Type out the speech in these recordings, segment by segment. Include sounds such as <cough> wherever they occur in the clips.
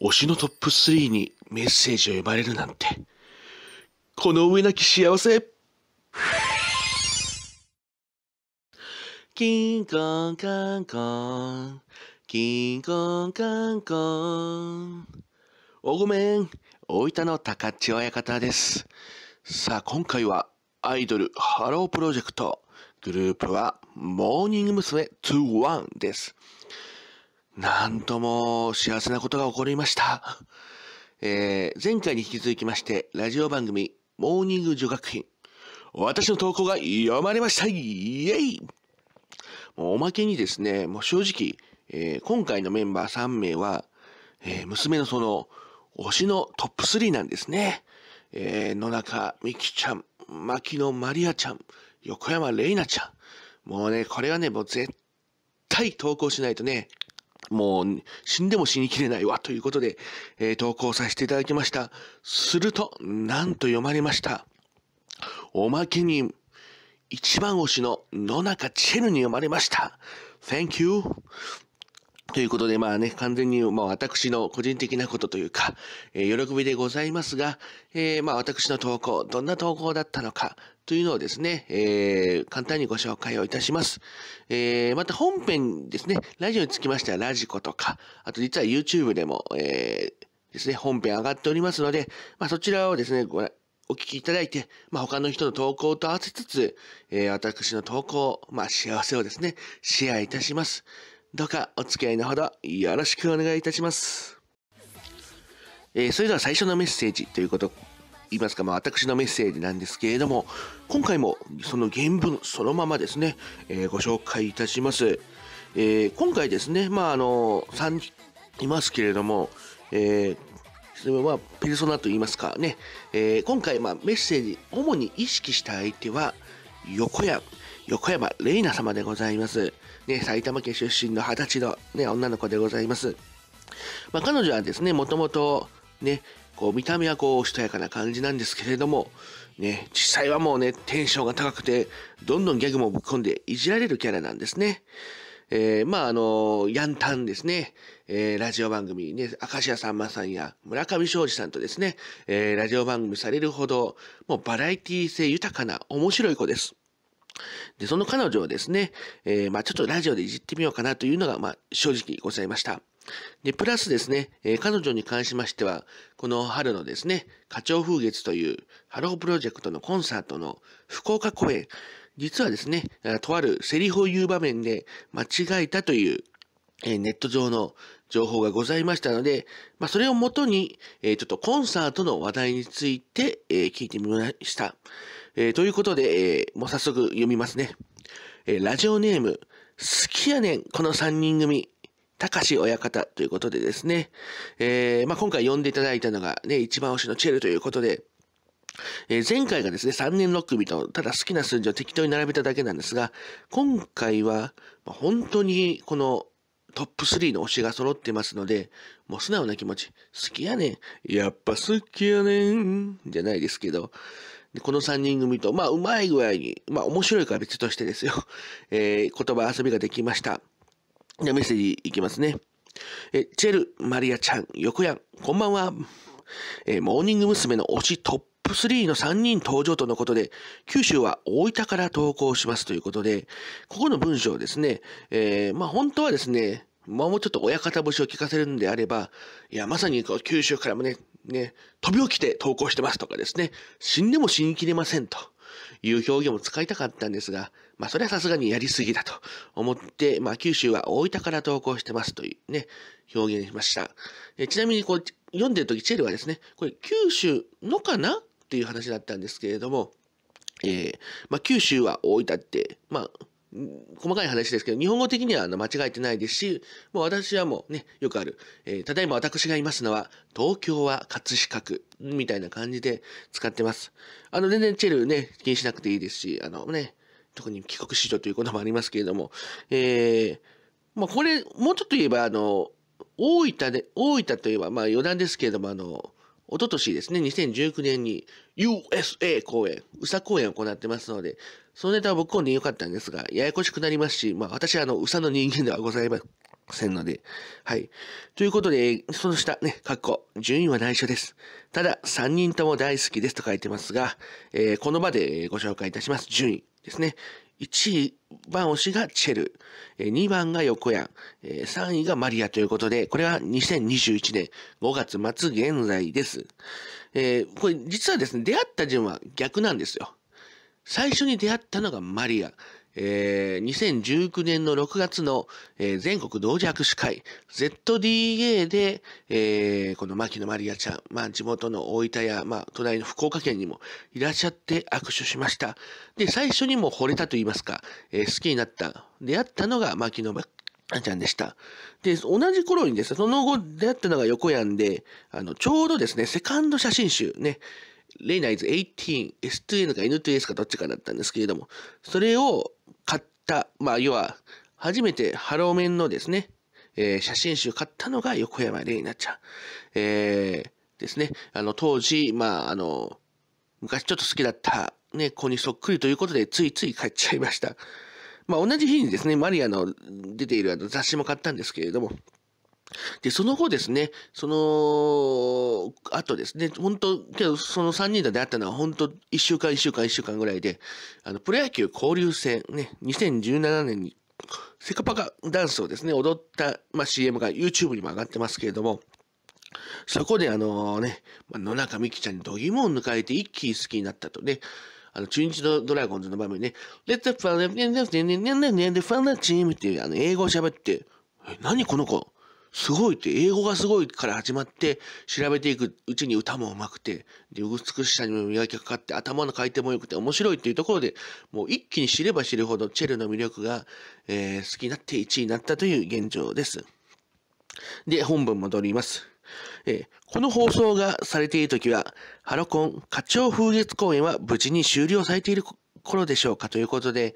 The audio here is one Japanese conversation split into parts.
推しのトップ3にメッセージを呼ばれるなんて、この上なき幸せキンコンカンコン、キンコンカンコン。おごめん、大分の高千親方です。さあ、今回はアイドルハロープロジェクト、グループはモーニング娘。21です。なんとも幸せなことが起こりました。えー、前回に引き続きまして、ラジオ番組、モーニング女学品。私の投稿が読まれましたイエイもうおまけにですね、もう正直、えー、今回のメンバー3名は、えー、娘のその、推しのトップ3なんですね。えー、野中美希ちゃん、牧野まりあちゃん、横山玲奈ちゃん。もうね、これはね、もう絶対投稿しないとね、もう死んでも死にきれないわということで、えー、投稿させていただきました。すると、なんと読まれました。おまけに、一番推しの野中チェルに読まれました。Thank you. ということで、まあね、完全に、まあ私の個人的なことというか、えー、喜びでございますが、えー、まあ私の投稿、どんな投稿だったのか、というのをですね、えー、簡単にご紹介をいたします。えー、また本編ですね、ラジオにつきましてはラジコとか、あと実は YouTube でも、えー、ですね、本編上がっておりますので、まあそちらをですね、ご覧、お聞きいただいて、まあ、他の人の投稿と合わせつつ、えー、私の投稿、まあ、幸せをですね、シェアいたします。どうかお付き合いのほどよろしくお願いいたします。えー、それでは最初のメッセージということ、言いますか、まあ、私のメッセージなんですけれども、今回もその原文そのままですね、えー、ご紹介いたします。えー、今回ですね、まあ、あの、3人いますけれども、えそれはペルソナと言いますかね、え今回、まあ、メッセージ、主に意識した相手は、横山横山玲奈様でございます。ね、埼玉県出身の二十歳の、ね、女の子でございます。まあ、彼女はですね、もともと、ね、こう見た目はこうしとやかな感じなんですけれども、ね、実際はもうね、テンションが高くて、どんどんギャグもぶっ込んでいじられるキャラなんですね。えー、まあ、あの、ヤンタンですね。えー、ラジオ番組ね、明石家さんまさんや村上昌司さんとですね、えー、ラジオ番組されるほど、もうバラエティ性豊かな面白い子です。で、その彼女をですね、えー、まあちょっとラジオでいじってみようかなというのが、まあ正直ございました。で、プラスですね、えー、彼女に関しましては、この春のですね、花鳥風月というハロープロジェクトのコンサートの福岡公演、実はですね、とあるセリフを言う場面で間違えたという、えー、ネット上の情報がございましたので、まあ、それをもとに、えー、ちょっとコンサートの話題について、え聞いてみました。えー、ということで、えー、もう早速読みますね。えー、ラジオネーム、好きやねん、この3人組。高し親方ということでですね。えー、まあ、今回読んでいただいたのがね、一番推しのチェルということで、えー、前回がですね、3年6組と、ただ好きな数字を適当に並べただけなんですが、今回は、本当にこのトップ3の推しが揃ってますので、もう素直な気持ち、好きやねん、やっぱ好きやねん、じゃないですけど、でこの3人組と、まあ、うまい具合に、まあ、面白いから別としてですよ。<laughs> えー、言葉遊びができました。じゃメッセージいきますね。え、チェル、マリアちゃん、ヨコヤン、こんばんは。えー、モーニング娘。の推しトップ3の3人登場とのことで、九州は大分から投稿しますということで、ここの文章ですね、えー、まあ本当はですね、まあ、もうちょっと親方節を聞かせるんであれば、いや、まさにこう九州からもね、ね、飛び起きて投稿してますとかですね、死んでも死にきれませんという表現も使いたかったんですが、まあそれはさすがにやりすぎだと思って、まあ九州は大分から投稿してますというね、表現しました。えちなみにこう、読んでる時チェルはですね、これ九州のかなっていう話だったんですけれども、えー、まあ九州は大分って、まあ細かい話ですけど、日本語的には間違えてないですし、もう私はもうね、よくある、えー、ただいま私がいますのは、東京は葛飾区、みたいな感じで使ってます。あの、全然チェルね、気にしなくていいですし、あのね、特に帰国子女ということもありますけれども、えー、まあこれ、もうちょっと言えば、あの、大分で、大分といえば、まあ余談ですけれども、あの、おととしですね、2019年に USA 公演、宇佐公演を行ってますので、そのネタは僕今で良かったんですが、ややこしくなりますし、まあ私はあの、宇佐の人間ではございませんので、はい。ということで、その下ね、括弧、順位は内緒です。ただ、3人とも大好きですと書いてますが、えー、この場でご紹介いたします。順位ですね。1位番推しがチェル、2番が横山、3位がマリアということで、これは2021年5月末現在です。えー、これ実はですね、出会った順は逆なんですよ。最初に出会ったのがマリア。えー、2019年の6月の、えー、全国同時握手会 ZDA で、えー、この牧野まりやちゃん、まあ、地元の大分や、まあ、隣の福岡県にもいらっしゃって握手しました。で、最初にも惚れたと言いますか、えー、好きになった、出会ったのが牧野ちゃんでした。で、同じ頃にですね、その後出会ったのが横山で、あの、ちょうどですね、セカンド写真集ね、レイナイズ18、S2N か N2S かどっちかだったんですけれども、それを、た、まあ、要は、初めてハローメンのですね、えー、写真集買ったのが横山玲奈ちゃん。えー、ですね。あの、当時、まあ、あの、昔ちょっと好きだった、ね、子にそっくりということで、ついつい買っちゃいました。まあ、同じ日にですね、マリアの出ているあの雑誌も買ったんですけれども、で、その後ですね、その、あとですね、本当けど、その3人で出会ったのは、本当1週間、1週間、1週間ぐらいで、あの、プロ野球交流戦、ね、2017年に、セカパカダンスをですね、踊った、まあ、CM が YouTube にも上がってますけれども、そこであのね、野中美紀ちゃんに度肝を抜かれて一気に好きになったとね、あの、中日のドラゴンズの場面ね、Let's find out, and then, and then, and then, and then, and then, and then, and then, and then, and then, and then, すごいって英語がすごいから始まって調べていくうちに歌も上手くてで美しさにも磨きかかって頭の回転も良くて面白いっていうところでもう一気に知れば知るほどチェルの魅力が、えー、好きになって1位になったという現状です。で本文戻ります。えー、この放送がされている時はハロコン花鳥風月公演は無事に終了されている頃でしょうかということで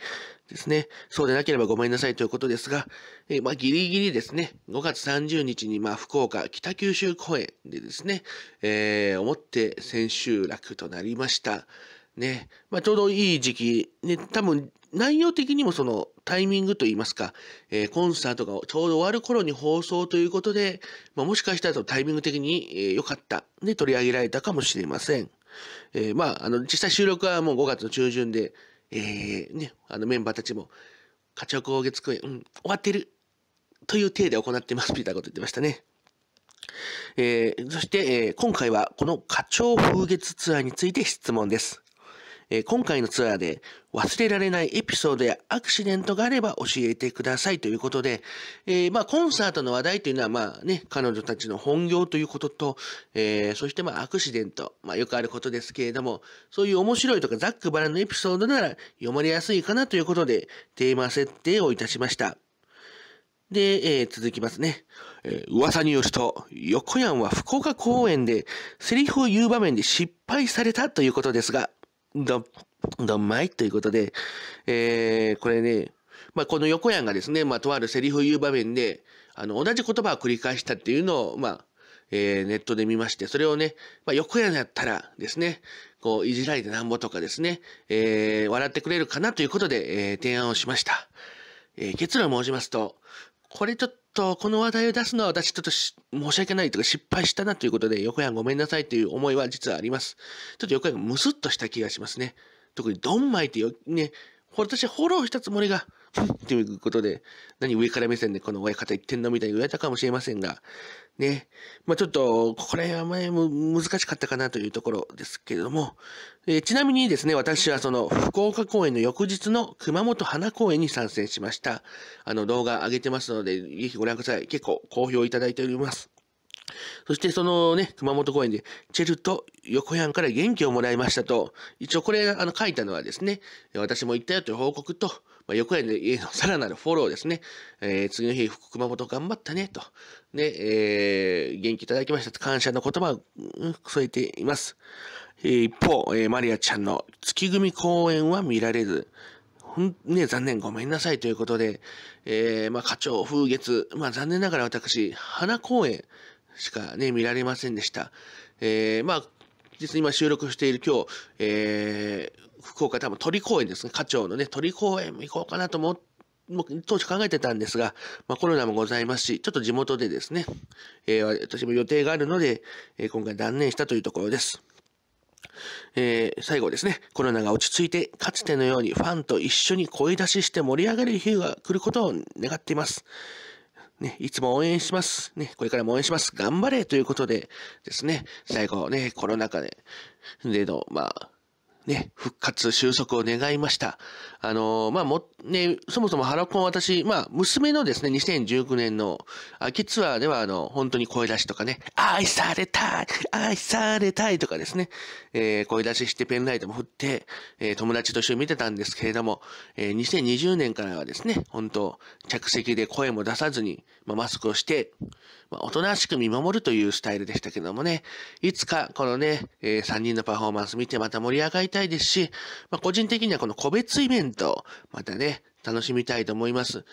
ですね、そうでなければごめんなさいということですが、えー、まあ、ギリギリですね、5月30日にまあ福岡北九州公演でですね、えー、思って千秋楽となりました。ね、まあ、ちょうどいい時期、ね、多分内容的にもそのタイミングといいますか、えー、コンサートがちょうど終わる頃に放送ということで、まあ、もしかしたらタイミング的に良、えー、かった、ね、取り上げられたかもしれません。えー、まあ、あの、実際収録はもう5月の中旬で、えー、ね、あのメンバーたちも、課長高月公演、うん、終わってるという体で行ってます、みたいなこと言ってましたね。えー、そして、えー、今回はこの課長風月ツアーについて質問です。えー、今回のツアーで忘れられないエピソードやアクシデントがあれば教えてくださいということで、えー、まあコンサートの話題というのはまあね、彼女たちの本業ということと、えー、そしてまあアクシデント、まあよくあることですけれども、そういう面白いとかざっくばらのエピソードなら読まれやすいかなということで、テーマ設定をいたしました。で、えー、続きますね。えー、噂によると、横山は福岡公演でセリフを言う場面で失敗されたということですが、ど、どんまいということで、えー、これね、まあ、この横山がですね、まあ、とあるセリフを言う場面で、あの、同じ言葉を繰り返したっていうのを、まあ、えー、ネットで見まして、それをね、まあ、横山やったらですね、こう、いじられてなんぼとかですね、えー、笑ってくれるかなということで、えー、提案をしました。えー、結論申しますと、これちょっと、と、この話題を出すのは私ちょっと申し訳ないとか失敗したなということで、横山ごめんなさいという思いは実はあります。ちょっと横山がムスッとした気がしますね。特にドンマイってね、私フォローしたつもりが、ということで、何上から目線でこの親方言ってんのみたいに言われたかもしれませんが、ね。まあ、ちょっと、ここら辺は前も難しかったかなというところですけれども、えー、ちなみにですね、私はその福岡公演の翌日の熊本花公演に参戦しました。あの動画上げてますので、ぜひご覧ください。結構好評いただいております。そしてそのね、熊本公園で、チェルと横山から元気をもらいましたと、一応これ、あの、書いたのはですね、私も行ったよという報告と、まあ、横への家のさらなるフォローですね。えー、次の日、福熊本頑張ったね、と。ね、えー、元気いただきました。感謝の言葉を、うん、添えています。えー、一方、えー、マリアちゃんの月組公演は見られず、ほん、ね、残念、ごめんなさいということで、えー、まあ、課長、風月、まあ、残念ながら私、花公演しかね、見られませんでした。えー、まあ、実に今収録している今日、えー、福岡多分鳥公園ですね、課長のね、鳥公園も行こうかなと思って、も当初考えてたんですが、まあ、コロナもございますし、ちょっと地元でですね、えー、私も予定があるので、えー、今回断念したというところです。えー、最後ですね、コロナが落ち着いて、かつてのようにファンと一緒に声出しして盛り上がる日が来ることを願っています。ね、いつも応援します。ね、これからも応援します。頑張れということでですね、最後ね、コロナ禍で、での、まあ、ね、復活、収束を願いました。あのー、まあ、も、ね、そもそもハロコン私、まあ、娘のですね、2019年の秋ツアーでは、あの、本当に声出しとかね、愛されたい愛されたいとかですね、えー、声出ししてペンライトも振って、えー、友達と一緒に見てたんですけれども、えー、2020年からはですね、本当着席で声も出さずに、まあ、マスクをして、まあ、おとなしく見守るというスタイルでしたけどもね、いつかこのね、えー、3人のパフォーマンス見てまた盛り上がりたいですし、まあ、個人的にはこの個別イベント、またね、楽しみたいと思います。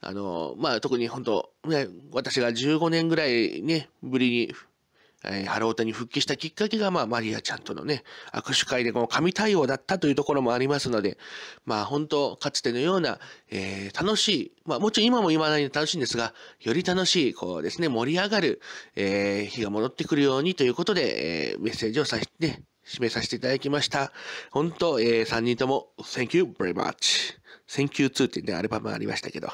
あの、まあ、特に本当、ね、私が15年ぐらいね、ぶりに、えー、ハロータに復帰したきっかけが、まあ、マリアちゃんとのね、握手会でこの神対応だったというところもありますので、まあ、本当、かつてのような、えー、楽しい、まあ、もちろん今も今なりに楽しいんですが、より楽しい、こうですね、盛り上がる、えー、日が戻ってくるようにということで、えー、メッセージをさせて、ね、締めさせていただきました。本当、えー、3人とも Thank you very much。Thank you too ってね、アルバムありましたけど。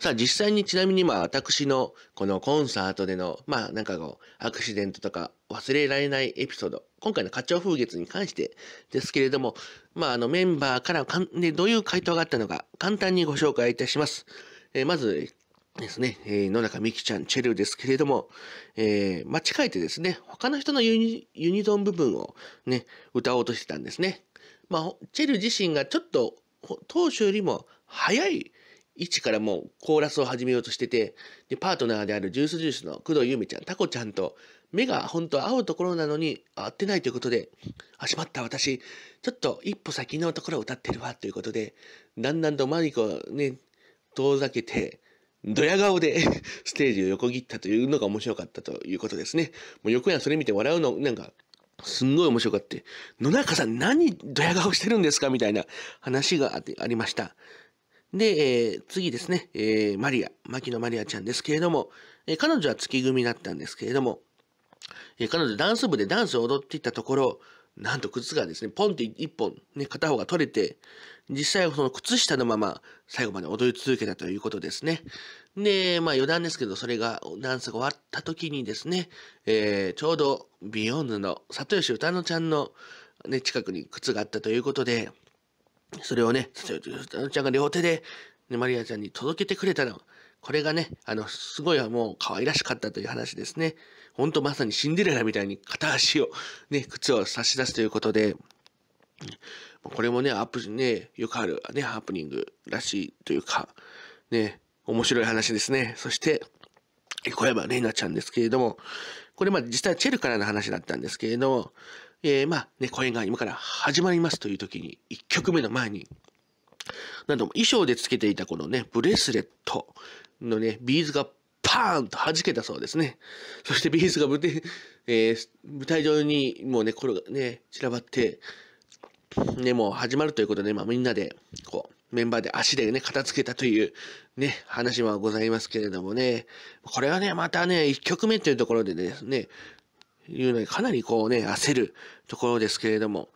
さあ実際にちなみにまあ私のこのコンサートでのまあなんかこうアクシデントとか忘れられないエピソード今回の課長風月に関してですけれどもまああのメンバーからかんどういう回答があったのか簡単にご紹介いたします。えー、まずですね、えー、野中美希ちゃん、チェルですけれども、えー、間違えてですね、他の人のユニユニゾン部分をね、歌おうとしてたんですね。まあ、チェル自身がちょっと、当初よりも早い位置からもうコーラスを始めようとしてて、で、パートナーであるジュースジュースの工藤由美ちゃん、タコちゃんと、目が本当は合うところなのに合ってないということで、あ、しまった、私、ちょっと一歩先のところを歌ってるわ、ということで、だんだんとマリコをね、遠ざけて、ドヤ顔で <laughs> ステージを横切ったというのが面白かったということですね。もう横やそれ見て笑うの、なんか、すんごい面白かって、野中さん何ドヤ顔してるんですかみたいな話がありました。で、えー、次ですね、えー、マリア、牧野マリアちゃんですけれども、えー、彼女は月組だったんですけれども、え彼女ダンス部でダンスを踊っていたところ、なんと靴がですね、ポンって一本、ね、片方が取れて、実際はその靴下のまま最後まで踊り続けたということですね。で、まあ余談ですけど、それがダンスが終わった時にですね、えー、ちょうどビヨンヌの里吉歌乃ちゃんの、ね、近くに靴があったということで、それをね、里吉歌乃ちゃんが両手で、ね、マリアちゃんに届けてくれたの。これがね、あの、すごいもう可愛らしかったという話ですね。ほんとまさにシンデレラみたいに片足を、ね、靴を差し出すということで、これもね、アップ、ね、よくある、ね、ハプニングらしいというか、ね、面白い話ですね。そして、小山玲奈ちゃんですけれども、これまあ実際チェルからの話だったんですけれども、えー、まあね、公演が今から始まりますという時に、1曲目の前に、なんとも衣装でつけていたこのね、ブレスレットのね、ビーズがパーンと弾けたそうですね。そしてビーズが舞台, <laughs> えー、舞台上にもうね、これがね、散らばって、ね、もう始まるということで、まあ、みんなで、こう、メンバーで足でね、片付けたというね、話はございますけれどもね、これはね、またね、1曲目というところでですね、いうのにかなりこうね、焦るところですけれども、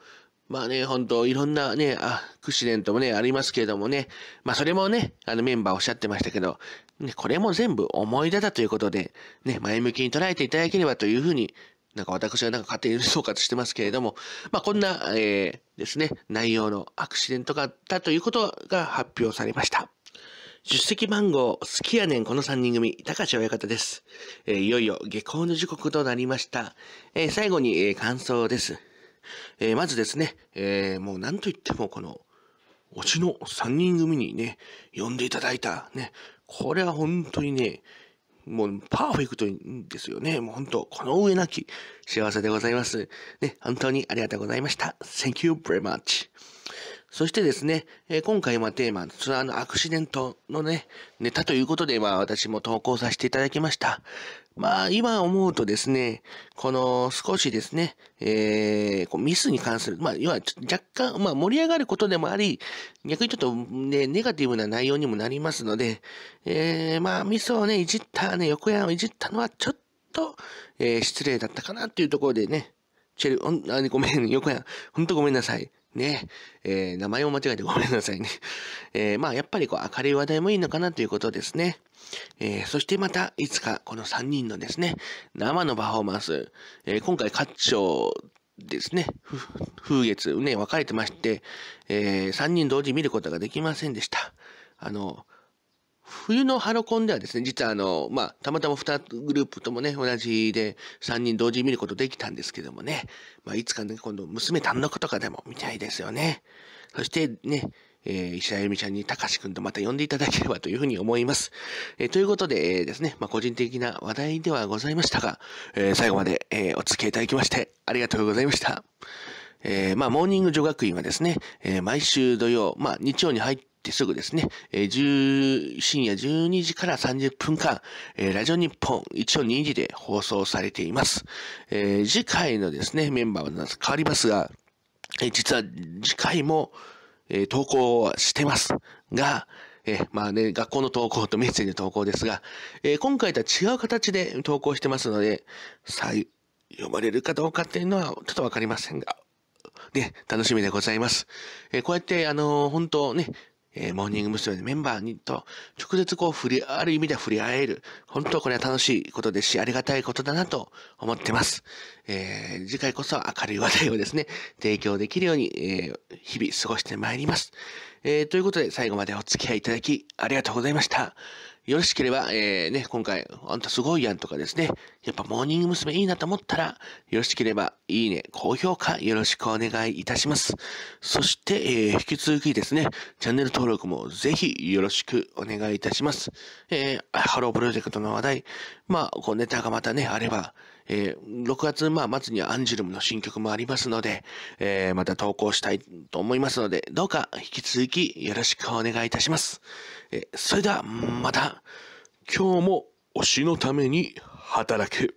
まあね、本当いろんなね、アクシデントもね、ありますけれどもね、まあそれもね、あのメンバーおっしゃってましたけど、ね、これも全部思い出だということで、ね、前向きに捉えていただければというふうに、なんか私はなんか勝手に総括してますけれども、まあ、こんな、えー、ですね、内容のアクシデントがあったということが発表されました。出席番号、好きやねんこの3人組、高橋親方です。えー、いよいよ下校の時刻となりました。えー、最後に、えー、感想です。えー、まずですね、えー、もう何と言ってもこの、うちの3人組にね、呼んでいただいた、ね、これは本当にね、もうパーフェクトですよね。もう本当、この上なき幸せでございます。ね、本当にありがとうございました。Thank you very much. そしてですね、え今回はテーマ、ツアーのアクシデントのね、ネタということで、まあ私も投稿させていただきました。まあ今思うとですね、この少しですね、えー、こうミスに関する、まあ要は若干、まあ盛り上がることでもあり、逆にちょっとね、ネガティブな内容にもなりますので、えー、まあミスをね、いじったね、横山をいじったのはちょっと、えー、失礼だったかなっていうところでね、チェル、あごめん、横山、ほんとごめんなさい。ね、えー、名前を間違えてごめんなさいね。<laughs> えー、まあ、やっぱりこう、明るい話題もいいのかなということですね。えー、そしてまた、いつかこの3人のですね、生のパフォーマンス、え今回、カッチョですね、風月、ね、分かれてまして、え3人同時見ることができませんでした。あの、冬のハロコンではですね、実はあの、まあ、たまたま2グループともね、同じで3人同時に見ることできたんですけどもね、まあ、いつかね、今度娘単独とかでも見たいですよね。そしてね、えー、石田由美ちゃんに高志くんとまた呼んでいただければというふうに思います。えー、ということで、えー、ですね、まあ、個人的な話題ではございましたが、えー、最後まで、えー、お付き合いいただきまして、ありがとうございました。えー、まあ、モーニング女学院はですね、えー、毎週土曜、まあ、日曜に入って、ってすぐですね、えー、深夜12時から30分間、えー、ラジオ日本一応2時で放送されています。えー、次回のですね、メンバーは変わりますが、えー、実は次回も、えー、投稿はしてますが、えー、まあね、学校の投稿とメッセージの投稿ですが、えー、今回とは違う形で投稿してますので、さあ、読まれるかどうかっていうのはちょっとわかりませんが、ね、楽しみでございます。えー、こうやって、あのー、本当ね、えー、モーニング娘。のメンバーにと直接こう触れ、ある意味では触れ合える。本当これは楽しいことですし、ありがたいことだなと思ってます。えー、次回こそ明るい話題をですね、提供できるように、えー、日々過ごしてまいります。えー、ということで最後までお付き合いいただきありがとうございました。よろしければ、えー、ね、今回、あんたすごいやんとかですね、やっぱモーニング娘。いいなと思ったら、よろしければ、いいね、高評価、よろしくお願いいたします。そして、えー、引き続きですね、チャンネル登録もぜひよろしくお願いいたします。えー、ハロープロジェクトの話題、まあ、こうネタがまたね、あれば、えー、6月、まあ、末にはアンジュルムの新曲もありますので、えー、また投稿したいと思いますので、どうか引き続きよろしくお願いいたします。えそれではまた今日も推しのために働く。